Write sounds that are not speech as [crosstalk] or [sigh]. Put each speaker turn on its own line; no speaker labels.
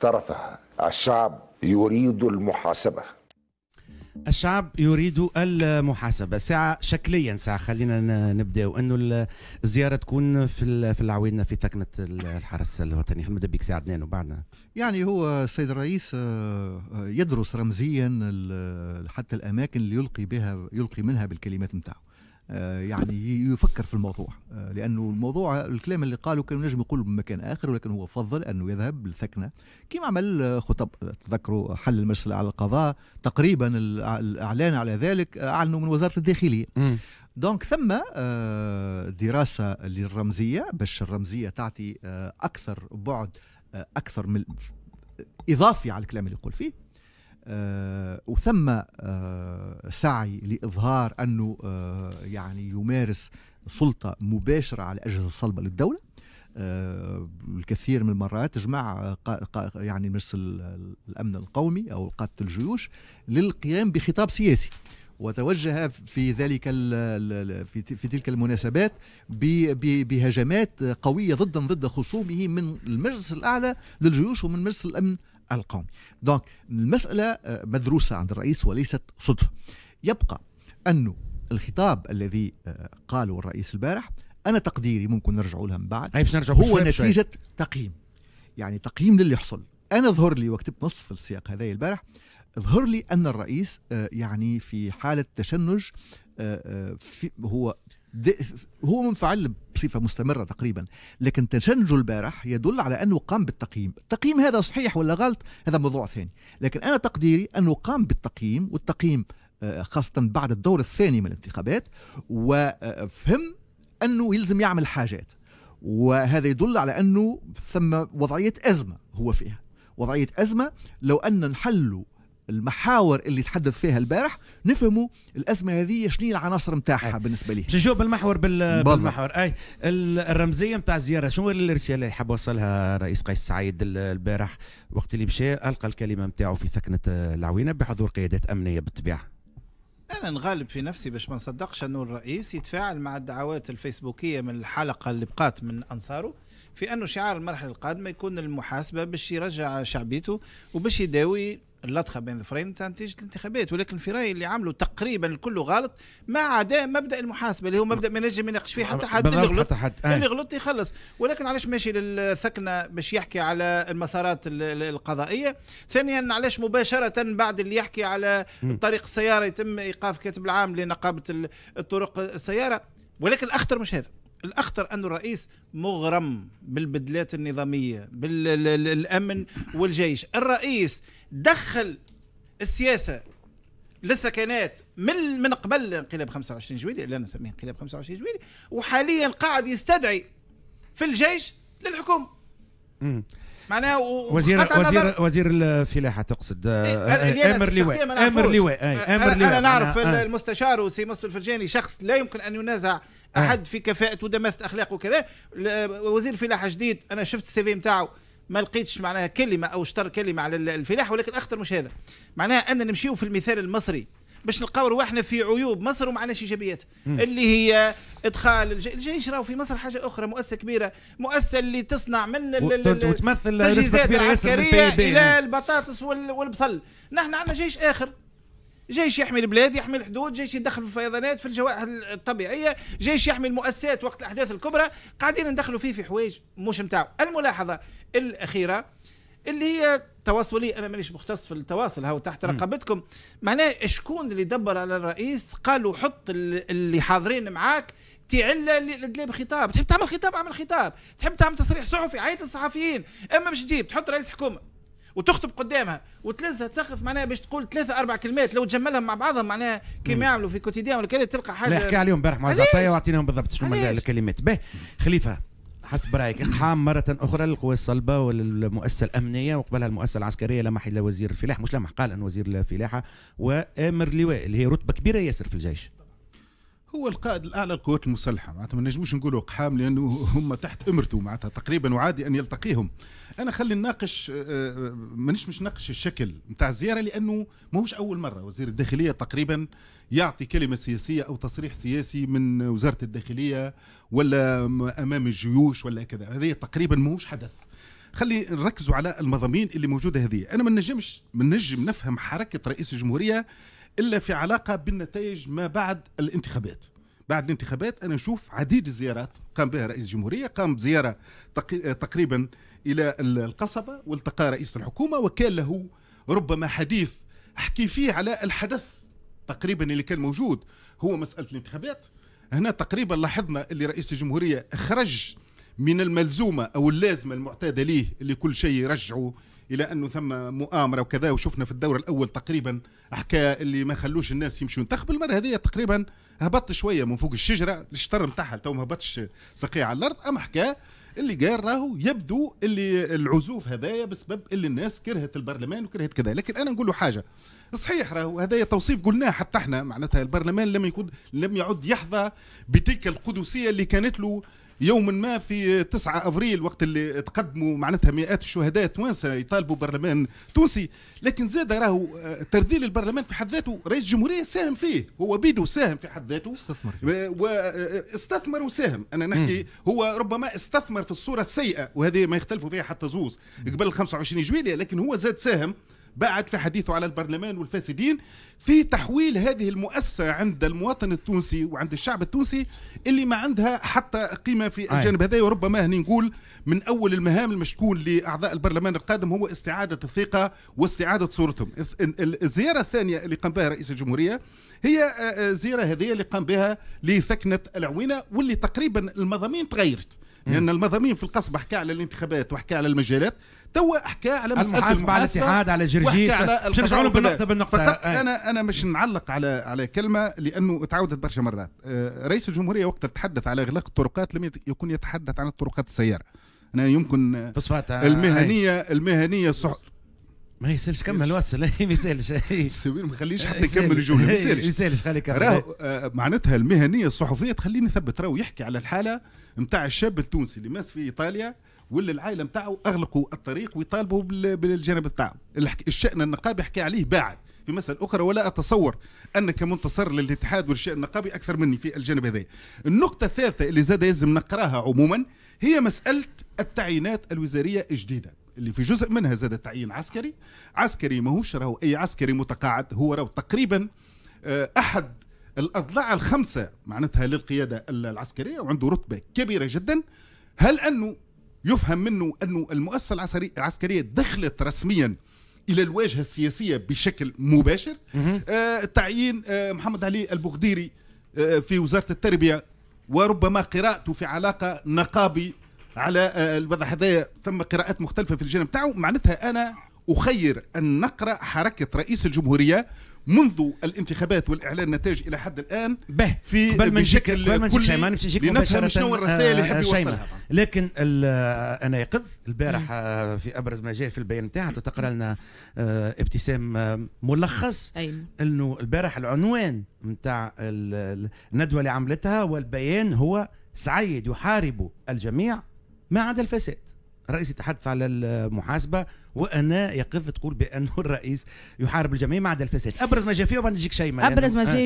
طرفها الشعب يريد المحاسبه
الشعب يريد المحاسبة ساعة شكليا ساعة خلينا نبداو انه الزيارة تكون في في العوينة في تكنة الحرس الوطني نبدا بك اثنين وبعدنا
يعني هو السيد الرئيس آه، آه، يدرس رمزيا حتى الاماكن اللي يلقي بها يلقي منها بالكلمات نتاعو آه، يعني يفكر في الموضوع آه، لانه الموضوع الكلام اللي قاله كان نجم يقول بمكان اخر ولكن هو فضل انه يذهب للثكنه كما عمل خطب تذكروا حل المساله على القضاء تقريبا الاعلان على ذلك اعلنوا من وزاره الداخليه م. دونك ثم آه، دراسه للرمزيه باش الرمزيه تعطي اكثر بعد اكثر من اضافي على الكلام اللي يقول فيه وثم سعي لاظهار انه آه، يعني يمارس سلطه مباشره على الاجهزه الصلبه للدوله آه، الكثير من المرات تجمع آه، يعني مجلس الامن القومي او قاده الجيوش للقيام بخطاب سياسي وتوجه في ذلك في تلك المناسبات بهجمات قويه ضدا ضد خصومه من المجلس الاعلى للجيوش ومن مجلس الامن القومي. دونك المساله مدروسه عند الرئيس وليست صدفه. يبقى أنه الخطاب الذي آه، قاله الرئيس البارح أنا تقديري ممكن نرجع لهم من بعد نرجع هو نتيجة تقييم يعني تقييم للي حصل أنا ظهر لي وكتبت نص في السياق هذا البارح ظهر لي أن الرئيس آه، يعني في حالة تشنج آه، هو هو منفعل بصفة مستمرة تقريبا لكن تشنج البارح يدل على أنه قام بالتقييم التقييم هذا صحيح ولا غلط هذا موضوع ثاني لكن أنا تقديري أنه قام بالتقييم والتقييم آه، خاصة بعد الدور الثاني من الانتخابات وفهم أنه يلزم يعمل حاجات وهذا يدل على أنه ثم وضعية أزمة هو فيها وضعية أزمة لو أن نحلوا المحاور اللي تحدث فيها البارح نفهموا الازمه هذه شنو العناصر نتاعها بالنسبه لي نشوف بالمحور بال... بالمحور اي
الرمزيه نتاع الزياره شنو الرساله اللي حاب وصلها رئيس قيس سعيد البارح وقت اللي مشى القى الكلمه نتاعو في ثكنه آه، العوينه بحضور قيادات امنيه بالطبيعه
انا نغالب في نفسي باش ما نصدقش انه الرئيس يتفاعل مع الدعوات الفيسبوكيه من الحلقه اللي بقات من انصاره في انه شعار المرحله القادمه يكون المحاسبه باش يرجع شعبيته وباش يداوي اللطخه بين ظفرين تاع نتيجه الانتخابات ولكن في رايي اللي عملوا تقريبا الكل غلط ما عدا مبدا المحاسبه اللي هو مبدا ما نجم يناقش فيه حتى حد اللي غلط حتى حد. اللي آه. يعني غلط يخلص ولكن علاش ماشي للثكنه باش يحكي على المسارات القضائيه ثانيا علاش مباشره بعد اللي يحكي على طريق السياره يتم ايقاف كاتب العام لنقابه الطرق السياره ولكن الاخطر مش هذا الاخطر أن الرئيس مغرم بالبدلات النظاميه بالامن والجيش الرئيس دخل السياسه للثكنات من من قبل انقلاب 25 جويلية اللي انا نسميه انقلاب 25 جويلية وحاليا قاعد يستدعي في الجيش للحكومه
معناها وزير وزير وزير الفلاحه تقصد إيه، آه، آه، امر لواء امر لواء امر لواء انا نعرف آه.
المستشار وسي مصطفى الفرجاني شخص لا يمكن ان ينازع آه. احد في كفاءته دمثت اخلاقه وكذا وزير الفلاحه جديد انا شفت السي في نتاعو ما لقيتش معناها كلمه او اشتر كلمه على الفلاحه ولكن اخطر مش هذا معناها ان نمشيو في المثال المصري باش نلقاو رواحنا في عيوب مصر وما عندناش ايجابيات اللي هي ادخال الجي... الجيش راهو في مصر حاجه اخرى مؤسسه كبيره مؤسسه اللي تصنع من وتمثل تجهيزات عسكريه الى البطاطس والبصل نحن عندنا جيش اخر جيش يحمي البلاد يحمي الحدود جيش يدخل في الفيضانات في الجوائح الطبيعيه جيش يحمي المؤسسات وقت الاحداث الكبرى قاعدين ندخلوا فيه في حوايج مش نتاعو الملاحظه الاخيره اللي هي تواصلي انا مانيش مختص في التواصل هاو تحت رقبتكم معناه شكون اللي دبر على الرئيس قالوا حط اللي حاضرين معاك تعلى لقلاب خطاب تحب تعمل خطاب اعمل خطاب تحب تعمل تصريح صحفي عيط للصحفيين اما مش تجيب تحط رئيس حكومه وتخطب قدامها وتلزها تسخف معناها باش تقول ثلاثة أربع كلمات لو تجملهم مع بعضهم معناها كيما يعملوا في كوتيديان ولا كذا تلقى حاجة لا حكى عليهم امبارح مع زعطية
وعطيناهم بالضبط شنو الكلمات به خليفة حسب رايك اقحام مره اخرى للقوى الصلبه وللمؤسسه الامنيه وقبلها المؤسسه العسكريه لمح الى وزير الفلاح مش لمح قال ان وزير الفلاحه وامر لواء اللي هي
رتبه كبيره ياسر في الجيش هو القائد الاعلى للقوات المسلحه معناتها ما نجموش نقولوا قحام لانه هم تحت امرته معناتها تقريبا وعادي ان يلتقيهم انا خلي نناقش آه، آه، مانيش مش ناقش الشكل نتاع الزياره لانه ماهوش اول مره وزير الداخليه تقريبا يعطي كلمه سياسيه او تصريح سياسي من وزاره الداخليه ولا امام الجيوش ولا كذا هذا تقريبا ماهوش حدث خلي نركزوا على المضامين اللي موجوده هذه انا ما نجمش ما نجم نفهم حركه رئيس الجمهوريه الا في علاقه بالنتائج ما بعد الانتخابات بعد الانتخابات انا نشوف عديد الزيارات قام بها رئيس الجمهوريه قام بزياره تقريبا الى القصبه والتقى رئيس الحكومه وكان له ربما حديث احكي فيه على الحدث تقريبا اللي كان موجود هو مساله الانتخابات هنا تقريبا لاحظنا اللي رئيس الجمهوريه خرج من الملزومه او اللازمه المعتاده ليه اللي كل شيء يرجعه الى انه ثم مؤامره وكذا وشفنا في الدور الاول تقريبا احكى اللي ما خلوش الناس يمشوا ينتخبوا المره هذه تقريبا هبط شويه من فوق الشجره الشطر نتاعها تو ما هبطش سقيع على الارض اما حكى اللي قال راهو يبدو اللي العزوف هذايا بسبب اللي الناس كرهت البرلمان وكرهت كذا لكن انا نقول له حاجه صحيح راهو هذايا توصيف قلناه حتى احنا معناتها البرلمان لم يكون لم يعد يحظى بتلك القدسيه اللي كانت له يوما ما في 9 افريل وقت اللي تقدموا معناتها مئات الشهداء توانسه يطالبوا برلمان تونسي لكن زاد راهو آه، ترذيل البرلمان في حد ذاته رئيس الجمهوريه ساهم فيه هو بيدو ساهم في حد ذاته استثمر واستثمر آه، وساهم انا نحكي مم. هو ربما استثمر في الصوره السيئه وهذه ما يختلفوا فيها حتى زوز قبل 25 جويليه لكن هو زاد ساهم بعد في حديثه على البرلمان والفاسدين في تحويل هذه المؤسسة عند المواطن التونسي وعند الشعب التونسي اللي ما عندها حتى قيمة في الجانب هذا وربما هني نقول من أول المهام المشكون لأعضاء البرلمان القادم هو استعادة الثقة واستعادة صورتهم الزيارة الثانية اللي قام بها رئيس الجمهورية هي آه، آه، زيارة هذه اللي قام بها لثكنة العوينة واللي تقريبا المضامين تغيرت لان المضامين في القصبه حكى على الانتخابات وحكى على المجالات توا حكى على مساله المحاسبه على الاتحاد على جرجيس باش نرجعوا بالنقطه بالنقطه آه. انا انا مش نعلق على على كلمه لانه تعودت برشا مرات آه، رئيس الجمهوريه وقت تحدث على اغلاق الطرقات لم يكن يتحدث عن الطرقات السياره انا يمكن المهنيه المهنيه ما يسالش كمل واتسال [laughs] ما يسالش ما يخليش [laughs] حتى يكمل الجمله ما [laughs] يسالش ما يسالش
خليه يكمل راه
آه، معناتها المهنيه الصحفيه تخليني نثبت راهو يحكي على الحاله نتاع الشاب التونسي اللي ماس في ايطاليا ولا العائله نتاعو اغلقوا الطريق ويطالبوا بالجانب نتاعو الشان النقابي حكى عليه بعد في مسألة أخرى ولا أتصور أنك منتصر للاتحاد والشأن النقابي أكثر مني في الجانب هذا النقطة الثالثة اللي زاد يلزم نقراها عموما هي مسألة التعيينات الوزارية الجديدة اللي في جزء منها زاد تعيين عسكري عسكري ماهوش راهو اي عسكري متقاعد هو راهو تقريبا آه، احد الاضلاع الخمسه معناتها للقياده العسكريه وعنده رتبه كبيره جدا هل انه يفهم منه انه المؤسسه العسكريه دخلت رسميا الى الواجهه السياسيه بشكل مباشر آه تعيين آه محمد علي البغديري آه في وزاره التربيه وربما قراءته في علاقه نقابي على آه، الوضع هذايا ثم قراءات مختلفه في الجانب تاعو معناتها انا اخير ان نقرا حركه رئيس الجمهوريه منذ الانتخابات والاعلان النتائج الى حد الان به في قبل ما نجيك قبل ما نجيك شيماء نمشي شنو الرسائل اللي يحب آه، يوصلها
لكن آه، يقظ البارح في ابرز ما جاء في البيان تاعها تقرا لنا ابتسام ملخص انه البارح العنوان نتاع الندوه اللي عملتها والبيان هو سعيد يحارب الجميع ما عدا الفساد الرئيس يتحدث على المحاسبه وانا يقف تقول بانه [laughs] الرئيس يحارب الجميع ما عدا الفساد ابرز ما جاء فيه وما نجيك شيء ابرز ما جاء